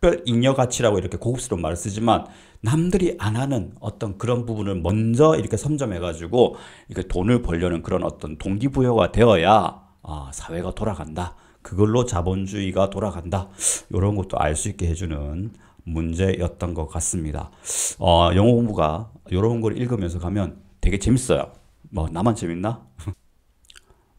특별 잉여 가치라고 이렇게 고급스러운 말을 쓰지만 남들이 안 하는 어떤 그런 부분을 먼저 이렇게 선점해 가지고 이렇게 돈을 벌려는 그런 어떤 동기부여가 되어야 아, 사회가 돌아간다. 그걸로 자본주의가 돌아간다. 이런 것도 알 수 있게 해주는 문제였던 것 같습니다. 어, 영어 공부가 이런 걸 읽으면서 가면 되게 재밌어요. 뭐 나만 재밌나?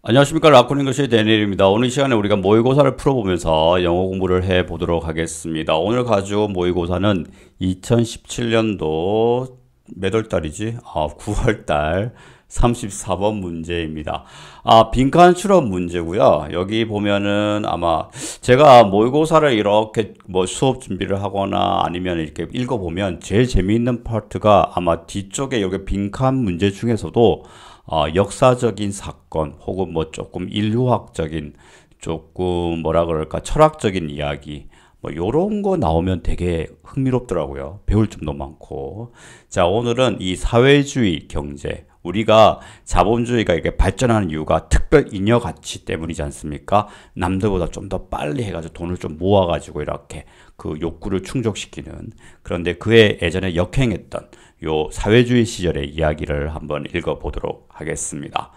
안녕하십니까 라코닝 교실 데니엘입니다. 오늘 시간에 우리가 모의고사를 풀어보면서 영어 공부를 해보도록 하겠습니다. 오늘 가져온 모의고사는 2017년도 몇월 달이지? 아, 9월 달 34번 문제입니다. 아, 빈칸 출원 문제고요. 여기 보면은 아마 제가 모의고사를 이렇게 뭐 수업 준비를 하거나 아니면 이렇게 읽어보면 제일 재미있는 파트가 아마 뒤쪽에 여기 빈칸 문제 중에서도 어, 역사적인 사건 혹은 뭐 조금 인류학적인 조금 뭐라 그럴까 철학적인 이야기 뭐 요런 거 나오면 되게 흥미롭더라고요. 배울 점도 많고. 자, 오늘은 이 사회주의 경제 우리가 자본주의가 이렇게 발전하는 이유가 특별 인여 가치 때문이지 않습니까? 남들보다 좀 더 빨리 해가지고 돈을 좀 모아가지고 이렇게 그 욕구를 충족시키는 그런데 그에 예전에 역행했던 요 사회주의 시절의 이야기를 한번 읽어보도록 하겠습니다.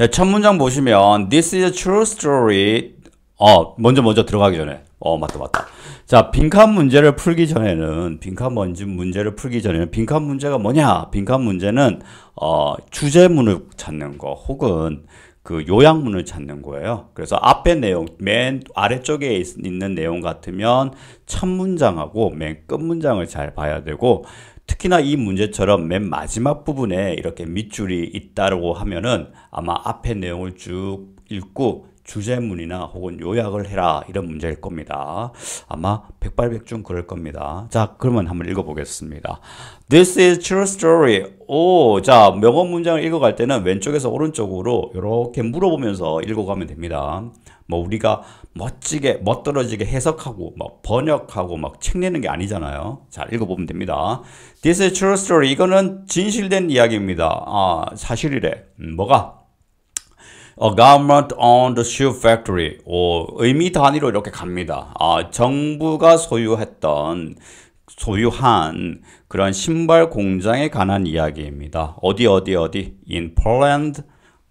예, 첫 문장 보시면 This is a true story. 어 먼저 먼저 들어가기 전에 어 맞다 맞다. 자 빈칸 문제를 풀기 전에는 빈칸 먼지 문제를 풀기 전에는 빈칸 문제가 뭐냐? 빈칸 문제는 어 주제문을 찾는 거 혹은 그 요약문을 찾는 거예요. 그래서 앞에 내용, 맨 아래쪽에 있는 내용 같으면 첫 문장하고 맨 끝 문장을 잘 봐야 되고 특히나 이 문제처럼 맨 마지막 부분에 이렇게 밑줄이 있다고 하면은 아마 앞에 내용을 쭉 읽고 주제문이나 혹은 요약을 해라 이런 문제일 겁니다. 아마 백발백중 그럴 겁니다. 자, 그러면 한번 읽어보겠습니다. This is true story. 오, 자, 명언 문장을 읽어갈 때는 왼쪽에서 오른쪽으로 이렇게 물어보면서 읽어가면 됩니다. 뭐 우리가 멋지게 멋떨어지게 해석하고 막 번역하고 막책 내는 게 아니잖아요. 자, 읽어보면 됩니다. This is true story. 이거는 진실된 이야기입니다. 아, 사실이래. 음, 뭐가? A government owned shoe factory. 오, 의미 단위로 이렇게 갑니다. 아, 정부가 소유했던 소유한 그런 신발 공장에 관한 이야기입니다. 어디 어디 어디 in Poland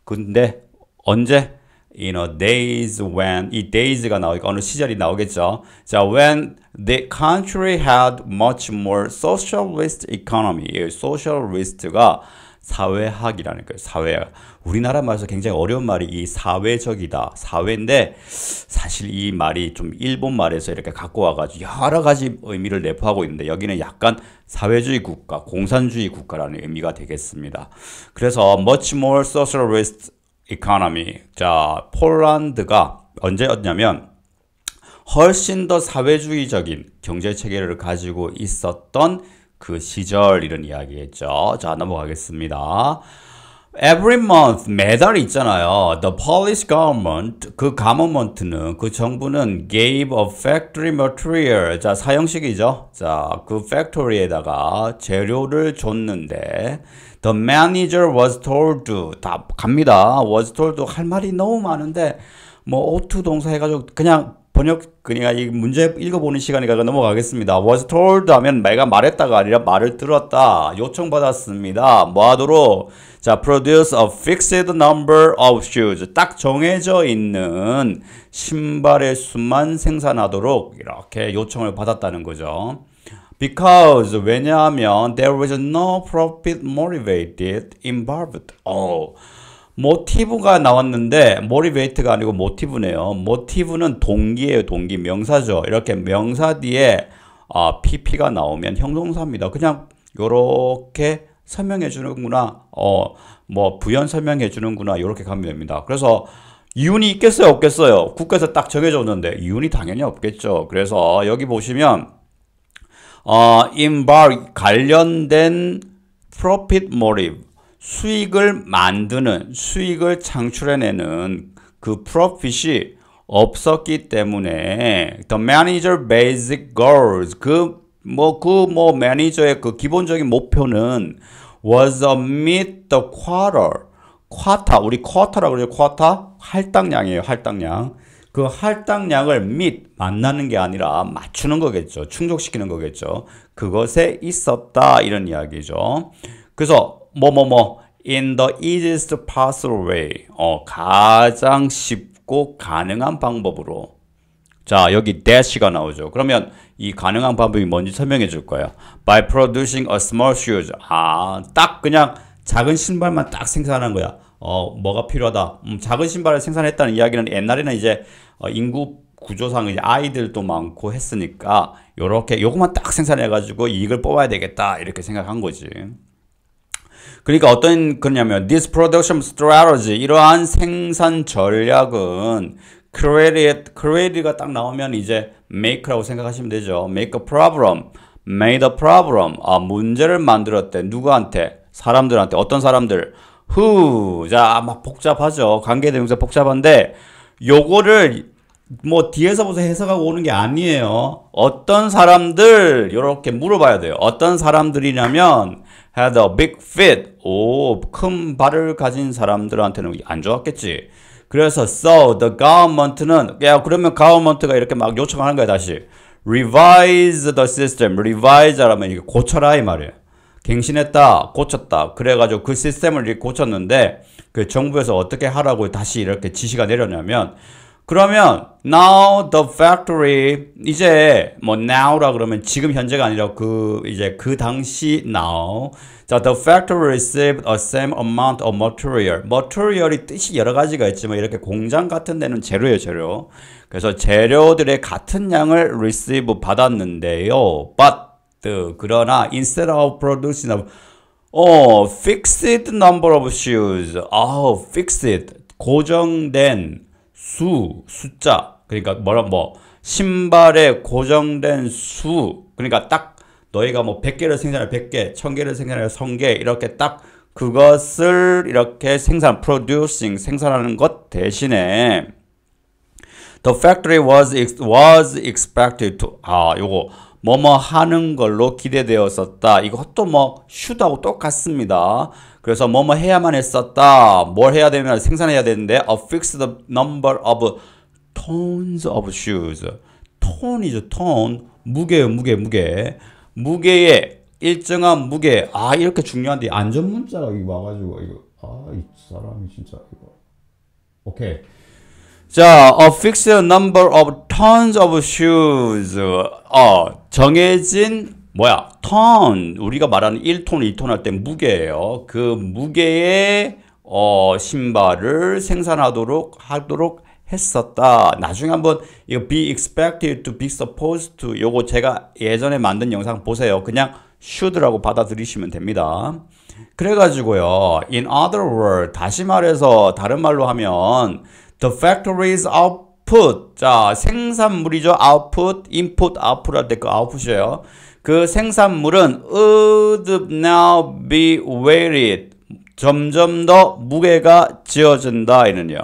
근데 언제 in a days when 이 days가 나오니까 어느 시절이 나오겠죠. 자, when the country had much more socialist economy. socialist가 사회학이라는 거예요. 사회 우리나라 말에서 굉장히 어려운 말이 이 사회적이다. 사회인데 사실 이 말이 좀 일본 말에서 이렇게 갖고 와가지고 여러 가지 의미를 내포하고 있는데 여기는 약간 사회주의 국가, 공산주의 국가라는 의미가 되겠습니다. 그래서 much more socialist economy. 자, 폴란드가 언제였냐면 훨씬 더 사회주의적인 경제 체계를 가지고 있었던 그 시절 이런 이야기겠죠. 자 넘어가겠습니다. Every month 매달 있잖아요. The Polish government 그 government는 그 정부는 gave a factory material 자 사형식이죠. 자그 factory에다가 재료를 줬는데 the manager was told to 다 갑니다. was told to 할 말이 너무 많은데 뭐 o to 동사 해가지고 그냥 번역 그러니까 이 문제 읽어보는 시간이 가서 넘어가겠습니다. was told 하면 내가 말했다가 아니라 말을 들었다 요청받았습니다. 뭐하도록 자 produce a fixed number of shoes 딱 정해져 있는 신발의 수만 생산하도록 이렇게 요청을 받았다는 거죠. Because 왜냐하면 there was no profit motivated involved. Oh. 모티브가 나왔는데 모리베이트가 아니고 모티브네요. 모티브는 동기예요. 동기 명사죠. 이렇게 명사 뒤에 아, pp가 나오면 형용사입니다. 그냥 요렇게 설명해 주는구나. 어, 뭐 부연 설명해 주는구나. 이렇게 가면 됩니다. 그래서 이윤이 있겠어요, 없겠어요? 국가에서 딱 정해줬는데 이윤이 당연히 없겠죠. 그래서 여기 보시면 어, embark 관련된 profit motive 수익을 만드는 수익을 창출해내는 그 프로핏이 없었기 때문에 the manager basic goals 그뭐 그뭐 그 뭐 매니저의 그 기본적인 목표는 was to meet h e quarter 쿼터 우리 쿼터라 고 그래요 쿼터 할당량이에요 할당량 그 할당량을 및 만나는 게 아니라 맞추는 거겠죠 충족시키는 거겠죠 그것에 있었다 이런 이야기죠 그래서 뭐뭐뭐 뭐, 뭐. in the easiest possible way 어, 가장 쉽고 가능한 방법으로 자 여기 dash가 나오죠. 그러면 이 가능한 방법이 뭔지 설명해 줄 거예요. By producing a small shoes 아딱 그냥 작은 신발만 딱생산한 거야. 어 뭐가 필요하다. 음, 작은 신발을 생산했다는 이야기는 옛날에는 이제 어, 인구 구조상 이제 아이들도 많고 했으니까 요렇게 요것만 딱 생산해 가지고 이익을 뽑아야 되겠다 이렇게 생각한 거지. 그러니까 어떤 그러냐면 this production strategy 이러한 생산 전략은 create create가 딱 나오면 이제 make라고 생각하시면 되죠. make a problem, made a problem. 아, 문제를 만들었대. 누구한테? 사람들한테. 어떤 사람들? who. 자, 막 복잡하죠. 관계대명사 복잡한데 요거를 뭐 뒤에서부터 해석하고 오는 게 아니에요. 어떤 사람들 이렇게 물어봐야 돼요. 어떤 사람들이냐면 had a big f e t 오, 큰 발을 가진 사람들한테는 안 좋았겠지. 그래서 so the government는 야 그러면 government가 이렇게 막 요청하는 거야 다시. revise the system. revise 하면 이게 고쳐라 이 말이에요. 갱신했다, 고쳤다. 그래가지고 그 시스템을 이렇게 고쳤는데 그 정부에서 어떻게 하라고 다시 이렇게 지시가 내렸냐면 그러면 now the factory 이제 뭐 now라 그러면 지금 현재가 아니라 그 이제 그 당시 now 자 the factory received a same amount of material material이 뜻이 여러 가지가 있지만 이렇게 공장 같은 데는 재료예요 재료 그래서 재료들의 같은 양을 receive 받았는데요 but 그러나 instead of producing a 어, fixed number of shoes. 아, fixed. 고정된 수, 숫자. 그러니까 뭐라 뭐 신발에 고정된 수. 그러니까 딱 너희가 뭐 100개를 생산해 100개, 1000개를 생산해 1000개 이렇게 딱 그것을 이렇게 생산 producing 생산하는 것 대신에 the factory was was expected to 아 요거 뭐뭐 하는 걸로 기대되었었다. 이것도 뭐 슈드하고 똑같습니다. 그래서 뭐뭐 해야만 했었다. 뭘 해야 되면 생산해야 되는데 a fixed number of tons of shoes. 톤이죠, 톤. 무게요, 무게, 무게. 무게의 일정한 무게. 아, 이렇게 중요한데 안전 문자가 이 와가지고 이거 아, 이 사람이 진짜 이거. 오케이. 자, a fixed number of tons of shoes. 어, 정해진 뭐야? ton 우리가 말하는 1톤, 2톤 할 때 무게예요. 그 무게의 어, 신발을 생산하도록 하도록 했었다. 나중에 한번 이거 be expected to be supposed to 요거 제가 예전에 만든 영상 보세요. 그냥 should라고 받아들이시면 됩니다. 그래가지고요. In other words, 다시 말해서 다른 말로 하면 the f a c t o r i s out o u t 자, 생산물이죠. 아웃풋 인풋 아 input, o u 할때 그 o u t 이에요그 생산물은 would now be weighed. 점점 더 무게가 지어진다. 이는요.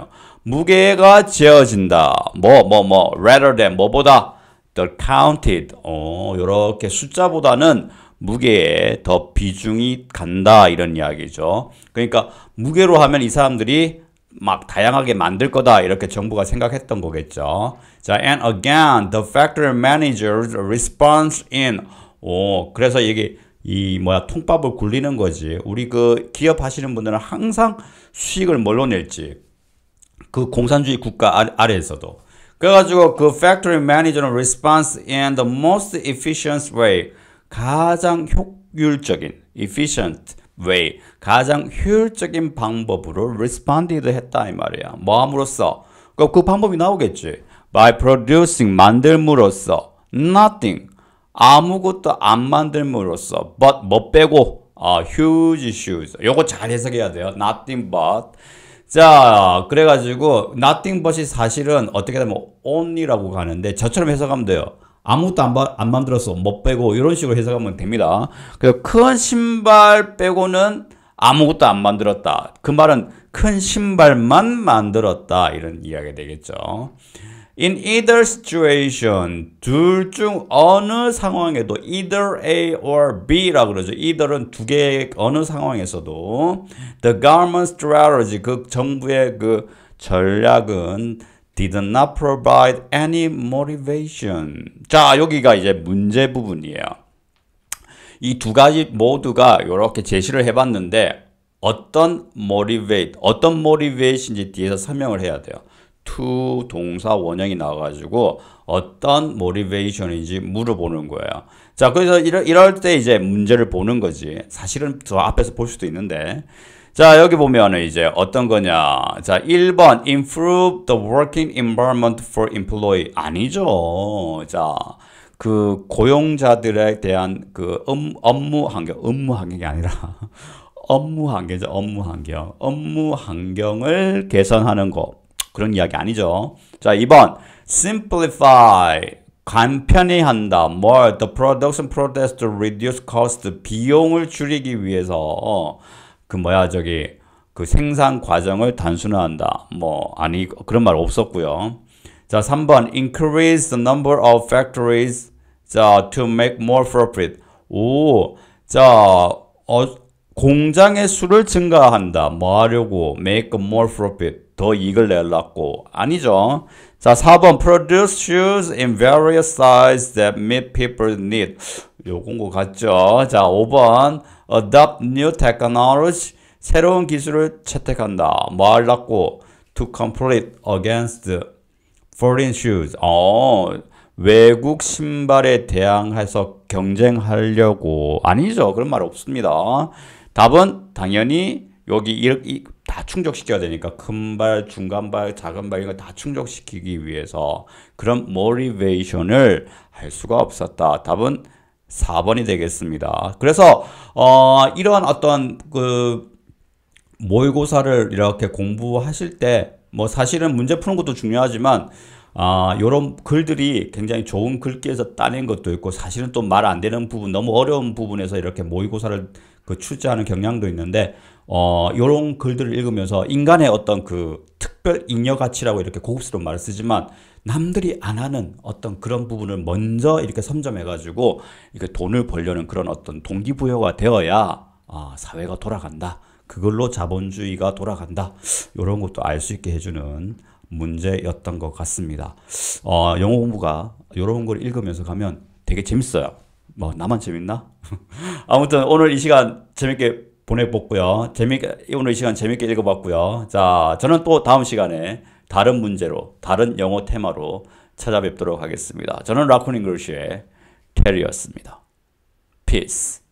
무게가 지어진다. 뭐, 뭐, 뭐, rather than, 뭐보다, the counted. 어, 요렇게 숫자보다는 무게에 더 비중이 간다. 이런 이야기죠. 그러니까 무게로 하면 이 사람들이 막 다양하게 만들 거다 이렇게 정부가 생각했던 거겠죠. 자, and again the factory manager's response in 오, 그래서 이게 이 뭐야 통밥을 굴리는 거지. 우리 그 기업 하시는 분들은 항상 수익을 뭘로 낼지. 그 공산주의 국가 아래에서도. 그래가지고 그 factory manager는 response in the most efficient way 가장 효율적인 efficient way 가장 효율적인 방법으로 responded 했다 이 말이야. 뭐함으로써 그그 방법이 나오겠지. by producing 만들므로써 nothing 아무것도 안 만들므로써 but 뭐 빼고 아, huge s h o e s 요거 잘 해석해야 돼요. nothing but 자 그래가지고 nothing but이 사실은 어떻게 되면 only라고 가는데 저처럼 해석하면 돼요. 아무것도 안, 바, 안 만들어서 못 빼고 이런 식으로 해석하면 됩니다. 그래서 큰 신발 빼고는 아무것도 안 만들었다. 그 말은 큰 신발만 만들었다. 이런 이야기 되겠죠. In either situation, 둘 중 어느 상황에도 either A or B라고 그러죠. either은 두개 어느 상황에서도 the government strategy, 그 정부의 그 전략은 did not provide any motivation. 자, 여기가 이제 문제 부분이에요. 이 두 가지 모두가 이렇게 제시를 해봤는데 어떤 motivate, 어떤 motivation인지 뒤에서 설명을 해야 돼요. to 동사 원형이 나와가지고 어떤 motivation인지 물어보는 거예요. 자, 그래서 이럴, 이럴 때 이제 문제를 보는 거지. 사실은 저 앞에서 볼 수도 있는데 자, 여기 보면은 이제 어떤 거냐. 자, 1번 improve the working environment for employee 아니죠. 자, 그 고용자들에 대한 그 음, 업무 환경, 업무 환경이 아니라 업무 환경이죠. 업무 환경. 업무 환경을 개선하는 거. 그런 이야기 아니죠. 자, 2번 simplify 간편히 한다. more the production process to reduce cost 비용을 줄이기 위해서 그 뭐야 저기 그 생산 과정을 단순화한다. 뭐 아니 그런 말 없었고요. 자, 3번 increase the number of factories 자, to make more profit. 오. 자, 어, 공장의 수를 증가한다. 뭐 하려고 make more profit. 더 이익을 내려고 아니죠. 자, 4번 produce shoes in various sizes that meet people's need. 요건 거 같죠. 자, 5번 adopt new technology 새로운 기술을 채택한다. 뭐 하려고 to complete against foreign shoes. 어, 외국 신발에 대항해서 경쟁하려고 아니죠. 그런 말 없습니다. 답은 당연히 여기 충족시켜야 되니까 큰 발, 중간 발, 작은 발 이런 거다 충족시키기 위해서 그런 모리베이션을 할 수가 없었다. 답은 4번이 되겠습니다. 그래서 어, 이러한 어떤 그 모의고사를 이렇게 공부하실 때 뭐 사실은 문제 푸는 것도 중요하지만 아, 요런 글들이 굉장히 좋은 글귀에서 따낸 것도 있고 사실은 또 말 안 되는 부분, 너무 어려운 부분에서 이렇게 모의고사를 그 출제하는 경향도 있는데 어 요런 글들을 읽으면서 인간의 어떤 그 특별 잉여 가치라고 이렇게 고급스러운 말을 쓰지만 남들이 안 하는 어떤 그런 부분을 먼저 이렇게 선점해 가지고 이렇게 돈을 벌려는 그런 어떤 동기부여가 되어야 아 사회가 돌아간다. 그걸로 자본주의가 돌아간다. 이런 것도 알 수 있게 해주는 문제였던 것 같습니다. 어, 영어 공부가 이런 걸 읽으면서 가면 되게 재밌어요. 뭐 나만 재밌나? 아무튼 오늘 이 시간 재밌게 보내봤고요. 재밌게 오늘 이 시간 재밌게 읽어봤고요. 자, 저는 또 다음 시간에 다른 문제로 다른 영어 테마로 찾아뵙도록 하겠습니다. 저는 라쿤 잉글리쉬의 테리였습니다. Peace.